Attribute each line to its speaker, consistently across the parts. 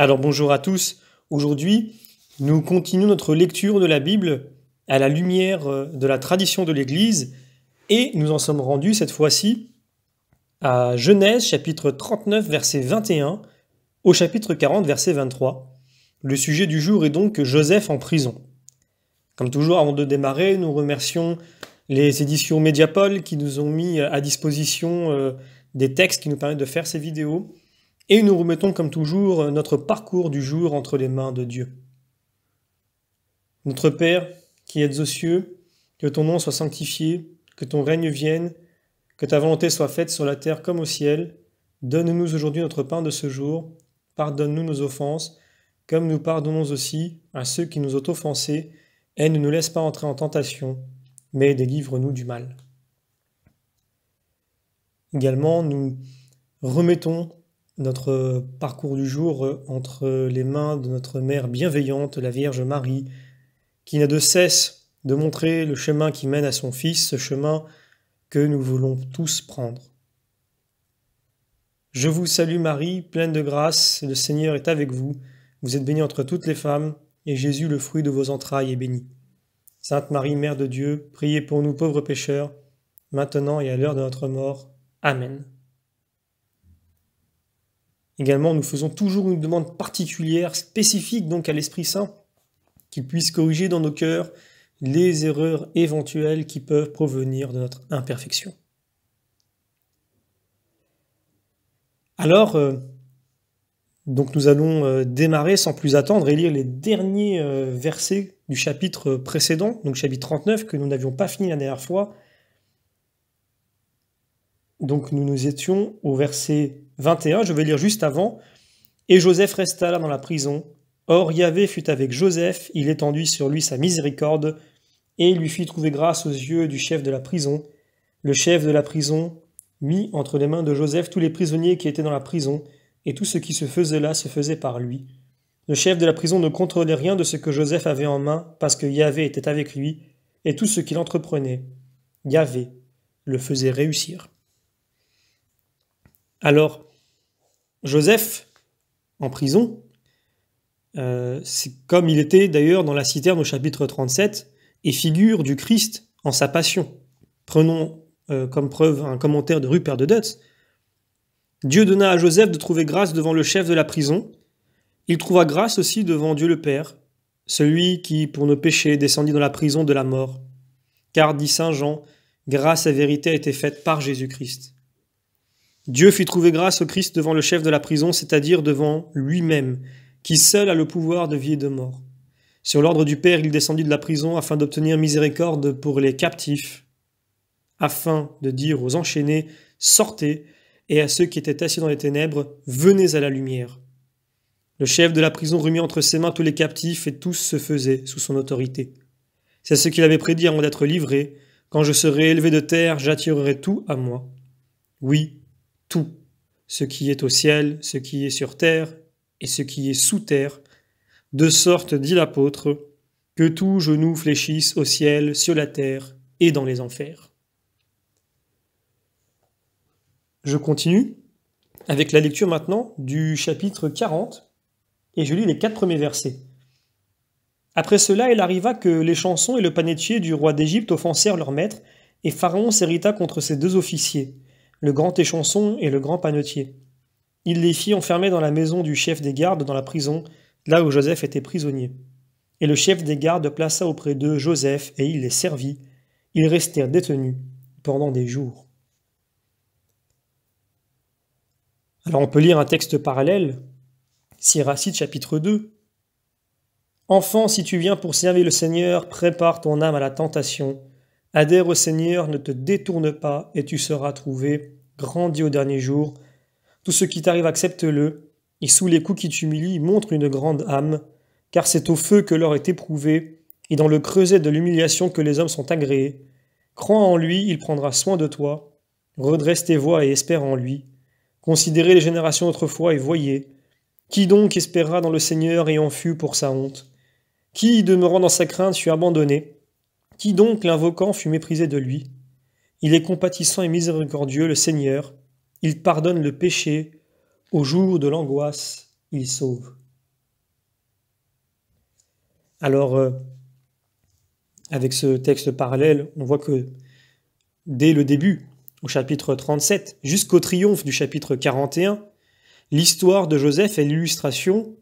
Speaker 1: Alors bonjour à tous. Aujourd'hui, nous continuons notre lecture de la Bible à la lumière euh, de la tradition de l'Église et nous en sommes rendus cette fois-ci à Genèse chapitre 39 verset 21 au chapitre 40 verset 23. Le sujet du jour est donc Joseph en prison. Comme toujours, avant de démarrer, nous remercions les éditions Mediapol qui nous ont mis à disposition euh, des textes qui nous permettent de faire ces vidéos. Et nous remettons comme toujours notre parcours du jour entre les mains de Dieu. Notre Père, qui es aux cieux, que ton nom soit sanctifié, que ton règne vienne, que ta volonté soit faite sur la terre comme au ciel. Donne-nous aujourd'hui notre pain de ce jour. Pardonne-nous nos offenses, comme nous pardonnons aussi à ceux qui nous ont offensés, et ne nous laisse pas entrer en tentation, mais délivre-nous du mal. Également, nous remettons notre parcours du jour euh, entre les mains de notre Mère bienveillante, la Vierge Marie, qui n'a de cesse de montrer le chemin qui mène à son Fils, ce chemin que nous voulons tous prendre. Je vous salue Marie, pleine de grâce, le Seigneur est avec vous, vous êtes bénie entre toutes les femmes, et Jésus, le fruit de vos entrailles, est béni. Sainte Marie, Mère de Dieu, priez pour nous pauvres pécheurs, maintenant et à l'heure de notre mort. Amen. Également, nous faisons toujours une demande particulière, spécifique donc à l'Esprit Saint, qu'il puisse corriger dans nos cœurs les erreurs éventuelles qui peuvent provenir de notre imperfection. Alors, euh, donc nous allons euh, démarrer sans plus attendre et lire les derniers euh, versets du chapitre précédent, donc chapitre 39, que nous n'avions pas fini la dernière fois. Donc nous nous étions au verset 21, je veux lire juste avant. Et Joseph resta là dans la prison. Or Yahvé fut avec Joseph, il étendit sur lui sa miséricorde, et lui fit trouver grâce aux yeux du chef de la prison. Le chef de la prison mit entre les mains de Joseph tous les prisonniers qui étaient dans la prison, et tout ce qui se faisait là se faisait par lui. Le chef de la prison ne contrôlait rien de ce que Joseph avait en main, parce que Yahvé était avec lui, et tout ce qu'il entreprenait, Yahvé le faisait réussir. Alors, Joseph, en prison, euh, c'est comme il était d'ailleurs dans la citerne au chapitre 37, et figure du Christ en sa passion. Prenons euh, comme preuve un commentaire de Rupert de Dutz. Dieu donna à Joseph de trouver grâce devant le chef de la prison. Il trouva grâce aussi devant Dieu le Père, celui qui, pour nos péchés, descendit dans la prison de la mort. Car, dit Saint Jean, grâce à vérité a été faite par Jésus-Christ. Dieu fit trouver grâce au Christ devant le chef de la prison, c'est-à-dire devant lui-même, qui seul a le pouvoir de vie et de mort. Sur l'ordre du Père, il descendit de la prison afin d'obtenir miséricorde pour les captifs, afin de dire aux enchaînés, sortez, et à ceux qui étaient assis dans les ténèbres, venez à la lumière. Le chef de la prison remit entre ses mains tous les captifs, et tous se faisaient sous son autorité. C'est ce qu'il avait prédit avant d'être livré. Quand je serai élevé de terre, j'attirerai tout à moi. Oui, tout, ce qui est au ciel, ce qui est sur terre et ce qui est sous terre, de sorte, dit l'apôtre, que tout genou fléchissent au ciel, sur la terre et dans les enfers. Je continue avec la lecture maintenant du chapitre 40 et je lis les quatre premiers versets. Après cela, il arriva que les chansons et le panetier du roi d'Égypte offensèrent leur maître, et Pharaon s'hérita contre ses deux officiers le grand échanson et le grand panetier. Il les fit enfermer dans la maison du chef des gardes dans la prison, là où Joseph était prisonnier. Et le chef des gardes plaça auprès d'eux Joseph, et il les servit. Ils restèrent détenus pendant des jours. Alors on peut lire un texte parallèle, Siracide chapitre 2. Enfant, si tu viens pour servir le Seigneur, prépare ton âme à la tentation. Adhère au Seigneur, ne te détourne pas, et tu seras trouvé grandis au dernier jour. Tout ce qui t'arrive, accepte-le, et sous les coups qui t'humilient, montre une grande âme, car c'est au feu que l'or est éprouvé, et dans le creuset de l'humiliation que les hommes sont agréés. Crois en lui, il prendra soin de toi. Redresse tes voies et espère en lui. Considérez les générations autrefois et voyez. Qui donc espérera dans le Seigneur et en fut pour sa honte Qui, demeurant dans sa crainte, fut abandonné Qui donc, l'invoquant, fut méprisé de lui il est compatissant et miséricordieux, le Seigneur. Il pardonne le péché. Au jour de l'angoisse, il sauve. Alors, euh, avec ce texte parallèle, on voit que dès le début, au chapitre 37, jusqu'au triomphe du chapitre 41, l'histoire de Joseph est l'illustration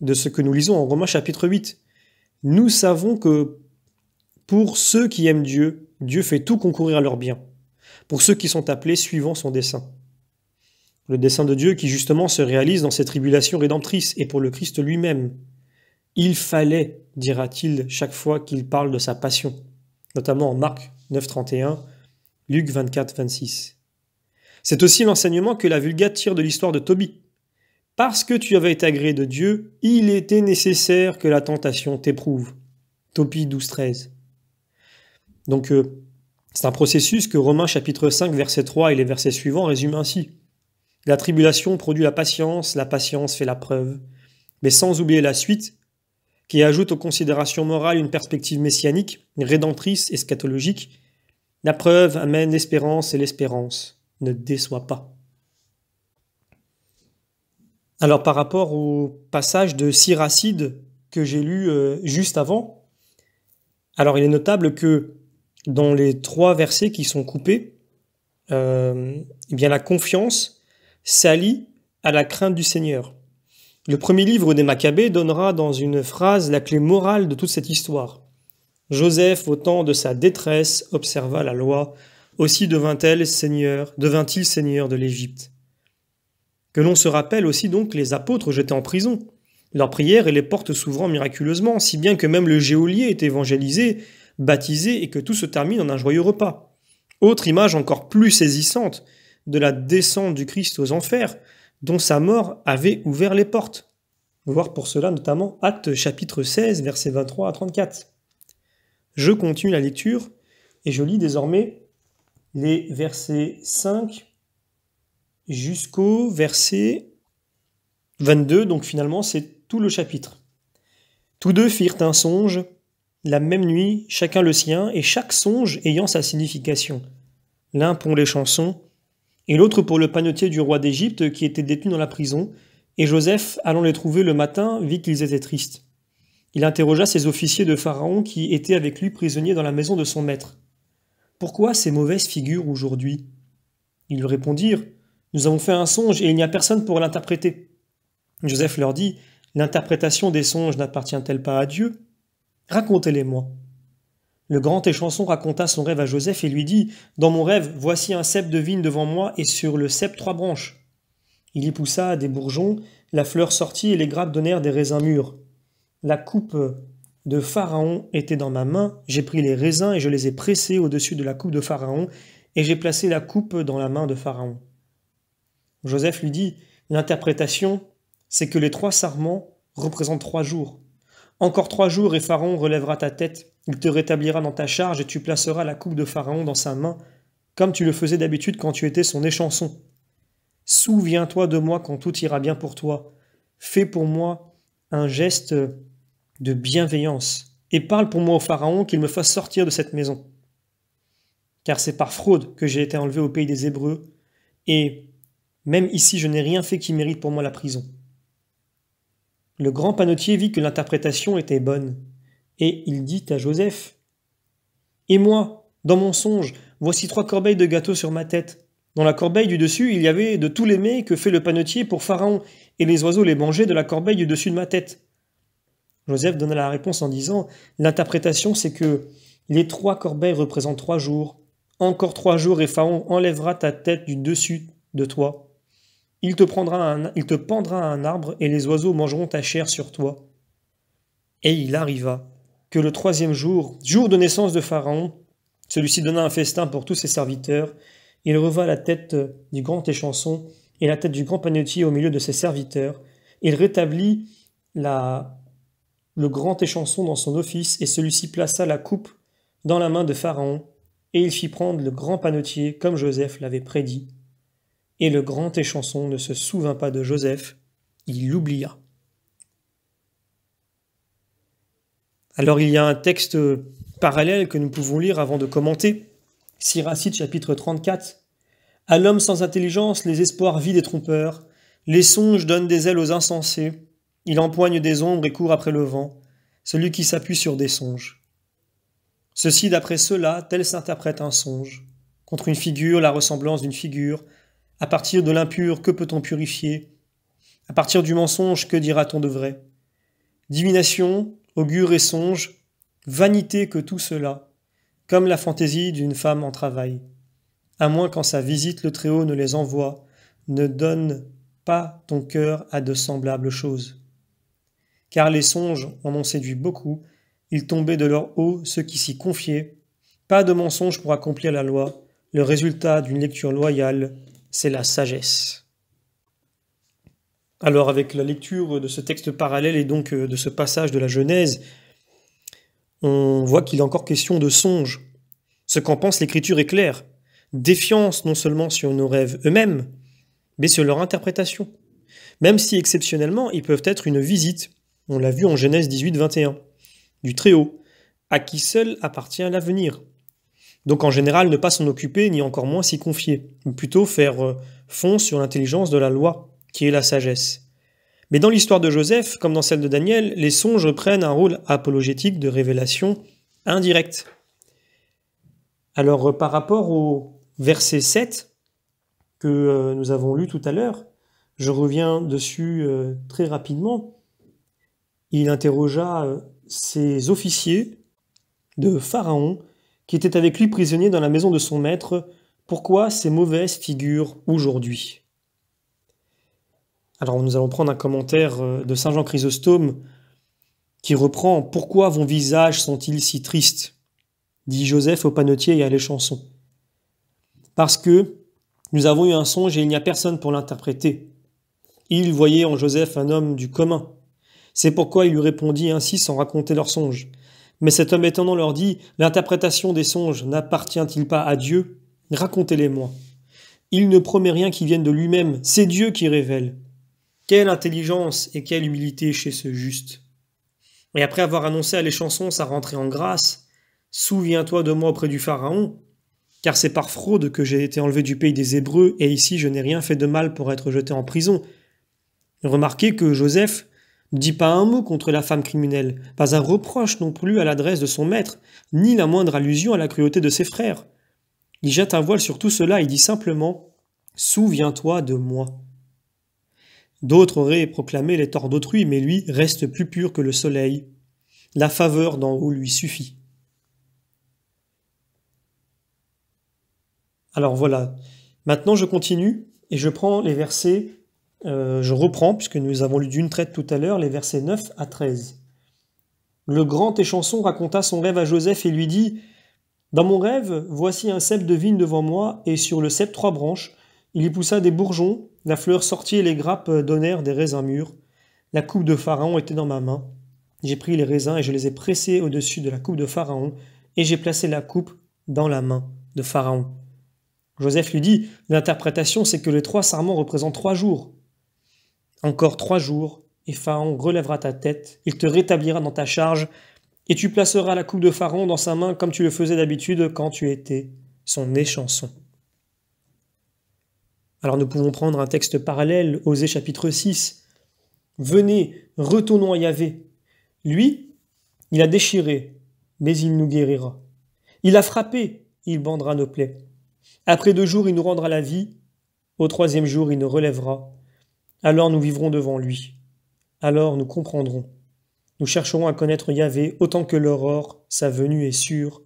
Speaker 1: de ce que nous lisons en Romains chapitre 8. Nous savons que pour ceux qui aiment Dieu, Dieu fait tout concourir à leur bien, pour ceux qui sont appelés suivant son dessein. Le dessein de Dieu qui justement se réalise dans ses tribulations rédemptrices et pour le Christ lui-même. Il fallait, dira-t-il chaque fois qu'il parle de sa passion, notamment en Marc 9.31, Luc 24.26. C'est aussi l'enseignement que la Vulgate tire de l'histoire de Tobie. Parce que tu avais été agréé de Dieu, il était nécessaire que la tentation t'éprouve. Topie 13 donc euh, c'est un processus que Romains chapitre 5 verset 3 et les versets suivants résument ainsi. La tribulation produit la patience, la patience fait la preuve, mais sans oublier la suite, qui ajoute aux considérations morales une perspective messianique, rédemptrice, eschatologique. La preuve amène l'espérance et l'espérance ne déçoit pas. Alors par rapport au passage de Siracide que j'ai lu euh, juste avant, alors il est notable que dans les trois versets qui sont coupés, euh, eh bien la confiance s'allie à la crainte du Seigneur. Le premier livre des Maccabées donnera dans une phrase la clé morale de toute cette histoire. Joseph, au temps de sa détresse, observa la loi, aussi devint-elle seigneur, devint-il seigneur de l'Égypte. Que l'on se rappelle aussi donc les apôtres jetés en prison. Leurs prières et les portes s'ouvrant miraculeusement, si bien que même le géolier est évangélisé baptisé et que tout se termine en un joyeux repas. Autre image encore plus saisissante de la descente du Christ aux enfers, dont sa mort avait ouvert les portes. Voir pour cela notamment acte chapitre 16, versets 23 à 34. Je continue la lecture et je lis désormais les versets 5 jusqu'au verset 22, donc finalement c'est tout le chapitre. Tous deux firent un songe la même nuit, chacun le sien, et chaque songe ayant sa signification. L'un pour les chansons, et l'autre pour le panetier du roi d'Égypte qui était détenu dans la prison, et Joseph, allant les trouver le matin, vit qu'ils étaient tristes. Il interrogea ses officiers de Pharaon qui étaient avec lui prisonniers dans la maison de son maître. Pourquoi ces mauvaises figures aujourd'hui Ils lui répondirent Nous avons fait un songe et il n'y a personne pour l'interpréter. Joseph leur dit L'interprétation des songes n'appartient-elle pas à Dieu Racontez-les-moi. Le grand échanson raconta son rêve à Joseph et lui dit Dans mon rêve, voici un cep de vigne devant moi et sur le cep trois branches. Il y poussa des bourgeons, la fleur sortit et les grappes donnèrent des raisins mûrs. La coupe de Pharaon était dans ma main, j'ai pris les raisins et je les ai pressés au-dessus de la coupe de Pharaon, et j'ai placé la coupe dans la main de Pharaon. Joseph lui dit L'interprétation, c'est que les trois sarments représentent trois jours. Encore trois jours et Pharaon relèvera ta tête, il te rétablira dans ta charge et tu placeras la coupe de Pharaon dans sa main, comme tu le faisais d'habitude quand tu étais son échanson. Souviens-toi de moi quand tout ira bien pour toi. Fais pour moi un geste de bienveillance et parle pour moi au Pharaon qu'il me fasse sortir de cette maison. Car c'est par fraude que j'ai été enlevé au pays des Hébreux, et même ici je n'ai rien fait qui mérite pour moi la prison. Le grand panotier vit que l'interprétation était bonne, et il dit à Joseph Et moi, dans mon songe, voici trois corbeilles de gâteaux sur ma tête. Dans la corbeille du dessus, il y avait de tous les mets que fait le panetier pour Pharaon, et les oiseaux les mangeaient de la corbeille du dessus de ma tête. Joseph donna la réponse en disant L'interprétation, c'est que les trois corbeilles représentent trois jours. Encore trois jours, et Pharaon enlèvera ta tête du dessus de toi. Il te, prendra il te pendra à un arbre, et les oiseaux mangeront ta chair sur toi. Et il arriva que le troisième jour, jour de naissance de Pharaon, celui-ci donna un festin pour tous ses serviteurs. Il revint la tête du grand échanson et la tête du grand panetier au milieu de ses serviteurs. Il rétablit le grand échanson dans son office, et celui-ci plaça la coupe dans la main de Pharaon, et il fit prendre le grand panetier comme Joseph l'avait prédit. Et le grand échanson ne se souvint pas de Joseph, il l'oublia. Alors il y a un texte parallèle que nous pouvons lire avant de commenter. Siracide chapitre 34. À l'homme sans intelligence, les espoirs vides des trompeurs. Les songes donnent des ailes aux insensés. Il empoigne des ombres et court après le vent, celui qui s'appuie sur des songes. Ceci d'après cela, tel s'interprète un songe. Contre une figure, la ressemblance d'une figure, à partir de l'impur, que peut-on purifier À partir du mensonge, que dira-t-on de vrai Divination, augure et songe, vanité que tout cela, comme la fantaisie d'une femme en travail. À moins qu'en sa visite le Très-Haut ne les envoie, ne donne pas ton cœur à de semblables choses. Car les songes en ont séduit beaucoup, ils tombaient de leur haut ceux qui s'y confiaient. Pas de mensonge pour accomplir la loi, le résultat d'une lecture loyale, c'est la sagesse. Alors avec la lecture de ce texte parallèle et donc euh, de ce passage de la Genèse, on voit qu'il est encore question de songe. Ce qu'en pense l'Écriture est clair. Défiance non seulement sur nos rêves eux-mêmes, mais sur leur interprétation. Même si exceptionnellement, ils peuvent être une visite, on l'a vu en Genèse 18-21, du Très-Haut, à qui seul appartient l'avenir. Donc en général, ne pas s'en occuper, ni encore moins s'y confier, ou plutôt faire euh, fond sur l'intelligence de la loi, qui est la sagesse. Mais dans l'histoire de Joseph, comme dans celle de Daniel, les songes prennent un rôle apologétique de révélation indirecte. Alors euh, par rapport au verset 7 que euh, nous avons lu tout à l'heure, je reviens dessus très rapidement. Il interrogea ses officiers de Pharaon qui était avec lui prisonnier dans la maison de son maître, pourquoi ces mauvaises figures aujourd'hui Alors nous allons prendre un commentaire euh, de Saint Jean Chrysostome qui reprend Pourquoi vos visages sont-ils si tristes dit Joseph au panetier et à l'échanson. Parce que nous avons eu un songe et il n'y a personne pour l'interpréter. Il voyait en Joseph un homme du commun. C'est pourquoi il lui répondit ainsi sans raconter leur songe. Mais cet homme étonnant leur dit L'interprétation des songes n'appartient-il pas à Dieu Racontez-les-moi. Il ne promet rien qui vienne de lui-même, c'est Dieu qui révèle. Quelle intelligence et quelle humilité chez ce juste. Et après avoir annoncé à les chansons sa rentrée en grâce, Souviens-toi de moi auprès du Pharaon, car c'est par fraude que j'ai été enlevé du pays des Hébreux, et ici je n'ai rien fait de mal pour être jeté en prison. Remarquez que Joseph dit pas un mot contre la femme criminelle, pas un reproche non plus à l'adresse de son maître, ni la moindre allusion à la cruauté de ses frères. Il jette un voile sur tout cela et dit simplement Souviens-toi de moi. D'autres auraient proclamé les torts d'autrui, mais lui reste plus pur que le soleil. La faveur d'en haut lui suffit. Alors voilà, maintenant je continue et je prends les versets euh, je reprends, puisque nous avons lu d'une traite tout à l'heure, les versets 9 à 13. Le grand échanson raconta son rêve à Joseph et lui dit Dans mon rêve, voici un cep de vigne devant moi, et sur le cep trois branches. Il y poussa des bourgeons, la fleur sortit et les grappes donnèrent des raisins mûrs. La coupe de Pharaon était dans ma main. J'ai pris les raisins et je les ai pressés au-dessus de la coupe de Pharaon, et j'ai placé la coupe dans la main de Pharaon. Joseph lui dit L'interprétation, c'est que les trois sarments représentent trois jours. Encore trois jours, et Pharaon relèvera ta tête, il te rétablira dans ta charge, et tu placeras la coupe de Pharaon dans sa main comme tu le faisais d'habitude quand tu étais son échanson. Alors nous pouvons prendre un texte parallèle, Osée chapitre 6. Venez, retournons à Yahvé. Lui, il a déchiré, mais il nous guérira. Il a frappé, il bandera nos plaies. Après deux jours, il nous rendra la vie. Au troisième jour, il nous relèvera alors nous vivrons devant lui. Alors nous comprendrons. Nous chercherons à connaître Yahvé autant que l'aurore, sa venue est sûre.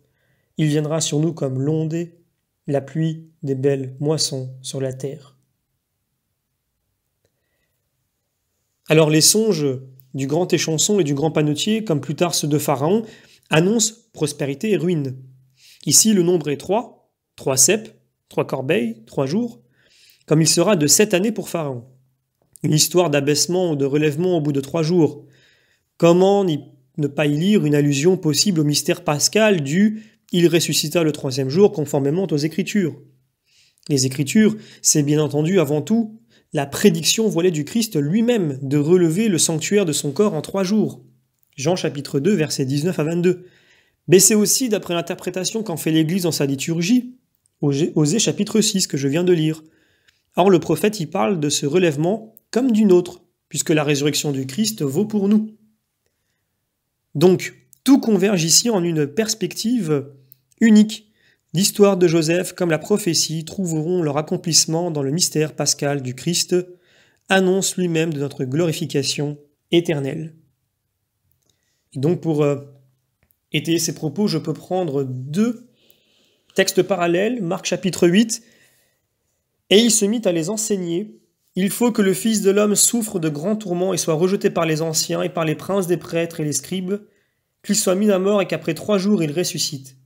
Speaker 1: Il viendra sur nous comme l'ondée, la pluie des belles moissons sur la terre. Alors les songes du grand échanson et du grand panetier, comme plus tard ceux de Pharaon, annoncent prospérité et ruine. Ici, le nombre est trois, trois ceps, trois corbeilles, trois jours, comme il sera de sept années pour Pharaon histoire d'abaissement ou de relèvement au bout de trois jours Comment ne pas y lire une allusion possible au mystère pascal du Il ressuscita le troisième jour conformément aux Écritures Les Écritures, c'est bien entendu avant tout la prédiction voilée du Christ lui-même de relever le sanctuaire de son corps en trois jours. Jean chapitre 2, versets 19 à 22. Mais c'est aussi, d'après l'interprétation qu'en fait l'Église dans sa liturgie, Osée chapitre 6 que je viens de lire. Or le prophète y parle de ce relèvement comme d'une autre, puisque la résurrection du Christ vaut pour nous. Donc, tout converge ici en une perspective unique. L'histoire de Joseph comme la prophétie trouveront leur accomplissement dans le mystère pascal du Christ, annonce lui-même de notre glorification éternelle. Et donc pour euh, étayer ces propos, je peux prendre deux textes parallèles, Marc chapitre 8, et il se mit à les enseigner il faut que le Fils de l'homme souffre de grands tourments et soit rejeté par les anciens et par les princes des prêtres et les scribes, qu'il soit mis à mort et qu'après trois jours il ressuscite.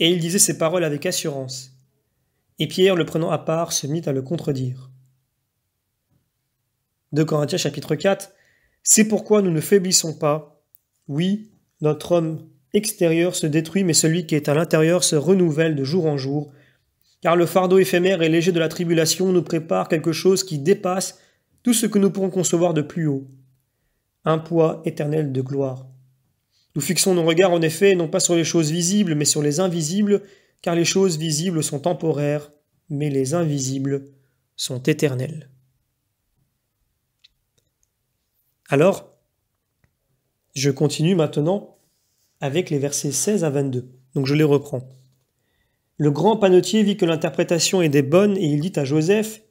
Speaker 1: Et il disait ces paroles avec assurance. Et Pierre, le prenant à part, se mit à le contredire. 2 Corinthiens chapitre 4 C'est pourquoi nous ne faiblissons pas. Oui, notre homme extérieur se détruit, mais celui qui est à l'intérieur se renouvelle de jour en jour, car le fardeau éphémère et léger de la tribulation nous prépare quelque chose qui dépasse tout ce que nous pourrons concevoir de plus haut, un poids éternel de gloire. Nous fixons nos regards en effet non pas sur les choses visibles, mais sur les invisibles, car les choses visibles sont temporaires, mais les invisibles sont éternelles. Alors, je continue maintenant avec les versets 16 à 22. Donc je les reprends. Le grand panetier vit que l'interprétation était bonne et il dit à Joseph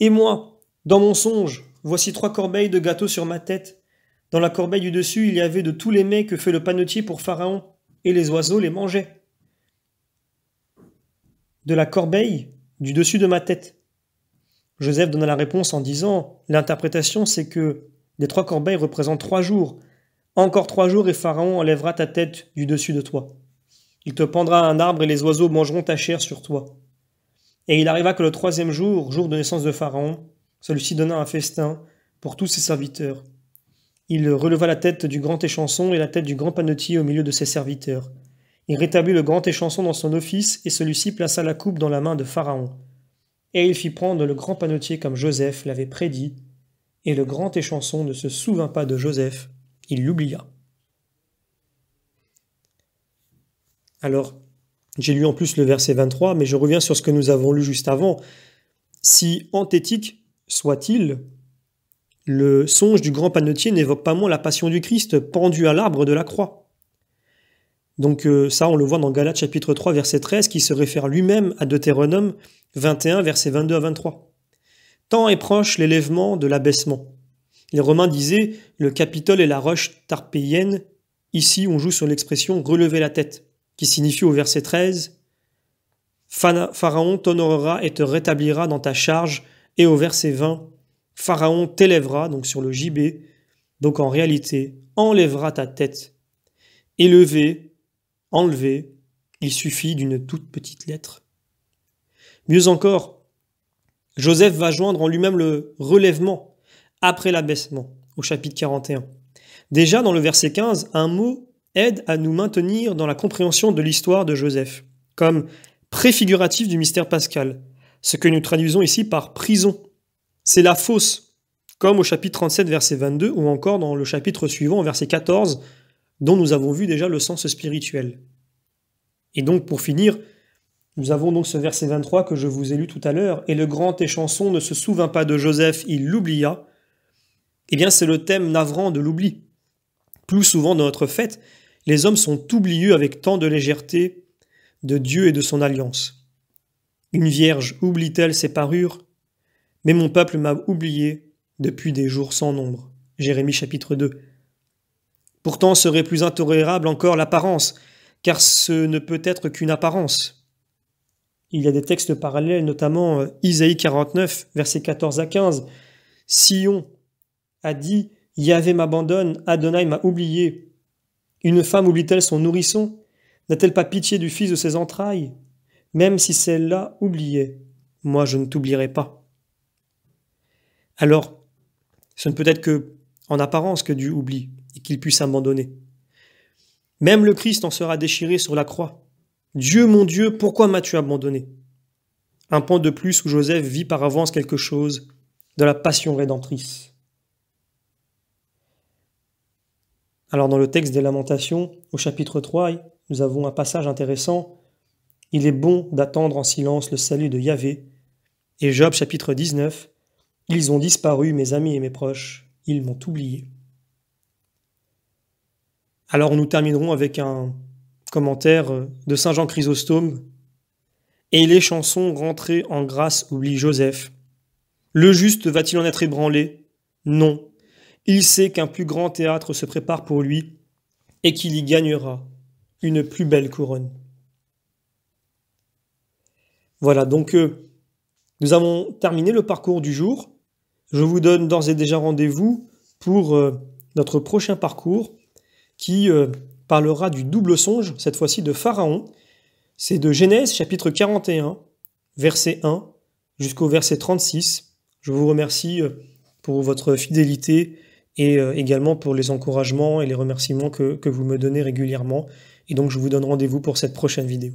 Speaker 1: Et moi, dans mon songe, voici trois corbeilles de gâteau sur ma tête. Dans la corbeille du dessus, il y avait de tous les mets que fait le panetier pour Pharaon, et les oiseaux les mangeaient. De la corbeille du dessus de ma tête. Joseph donna la réponse en disant L'interprétation, c'est que les trois corbeilles représentent trois jours. Encore trois jours et Pharaon enlèvera ta tête du dessus de toi. Il te pendra un arbre et les oiseaux mangeront ta chair sur toi. Et il arriva que le troisième jour, jour de naissance de Pharaon, celui-ci donna un festin pour tous ses serviteurs. Il releva la tête du grand échanson et la tête du grand panetier au milieu de ses serviteurs. Il rétablit le grand échanson dans son office, et celui-ci plaça la coupe dans la main de Pharaon. Et il fit prendre le grand panetier comme Joseph l'avait prédit, et le grand échanson ne se souvint pas de Joseph, il l'oublia. Alors, j'ai lu en plus le verset 23, mais je reviens sur ce que nous avons lu juste avant. Si enthétique soit-il, le songe du grand panetier n'évoque pas moins la passion du Christ pendu à l'arbre de la croix. Donc euh, ça, on le voit dans Galates chapitre 3, verset 13, qui se réfère lui-même à Deutéronome 21, verset 22 à 23. Tant est proche l'élèvement de l'abaissement. Les Romains disaient « le Capitole et la roche tarpéienne ». Ici, on joue sur l'expression « relever la tête » qui signifie au verset 13 Pharaon t'honorera et te rétablira dans ta charge, et au verset 20 Pharaon t'élèvera, donc sur le gibet, donc en réalité, enlèvera ta tête. élevé, enlever, il suffit d'une toute petite lettre. Mieux encore, Joseph va joindre en lui-même le relèvement après l'abaissement, au chapitre 41. Déjà dans le verset 15, un mot aide à nous maintenir dans la compréhension de l'histoire de Joseph, comme préfiguratif du mystère pascal, ce que nous traduisons ici par prison. C'est la fosse, comme au chapitre 37, verset 22, ou encore dans le chapitre suivant, verset 14, dont nous avons vu déjà le sens spirituel. Et donc, pour finir, nous avons donc ce verset 23 que je vous ai lu tout à l'heure, et le grand échanson ne se souvint pas de Joseph, il l'oublia. Eh bien, c'est le thème navrant de l'oubli. Plus souvent dans notre fête, les hommes sont oublieux avec tant de légèreté de Dieu et de son alliance. Une vierge oublie-t-elle ses parures Mais mon peuple m'a oublié depuis des jours sans nombre. Jérémie chapitre 2. Pourtant serait plus intolérable encore l'apparence, car ce ne peut être qu'une apparence. Il y a des textes parallèles, notamment euh, Isaïe 49, versets 14 à 15. Sion a dit Yahvé m'abandonne, Adonai m'a oublié. Une femme oublie-t-elle son nourrisson N'a-t-elle pas pitié du fils de ses entrailles Même si celle-là oubliait, moi je ne t'oublierai pas. Alors, ce ne peut être que en apparence que Dieu oublie et qu'il puisse abandonner. Même le Christ en sera déchiré sur la croix. Dieu mon Dieu, pourquoi m'as-tu abandonné Un point de plus où Joseph vit par avance quelque chose de la passion rédemptrice. Alors dans le texte des lamentations, au chapitre 3, nous avons un passage intéressant. Il est bon d'attendre en silence le salut de Yahvé. Et Job chapitre 19, Ils ont disparu, mes amis et mes proches, ils m'ont oublié. Alors nous terminerons avec un commentaire de Saint Jean Chrysostome. Et les chansons rentrées en grâce oublient Joseph. Le juste va-t-il en être ébranlé Non, il sait qu'un plus grand théâtre se prépare pour lui et qu'il y gagnera une plus belle couronne. Voilà, donc euh, nous avons terminé le parcours du jour. Je vous donne d'ores et déjà rendez-vous pour euh, notre prochain parcours qui euh, parlera du double songe, cette fois-ci de Pharaon. C'est de Genèse chapitre 41, verset 1 jusqu'au verset 36. Je vous remercie pour votre fidélité et euh, également pour les encouragements et les remerciements que, que vous me donnez régulièrement. Et donc je vous donne rendez-vous pour cette prochaine vidéo.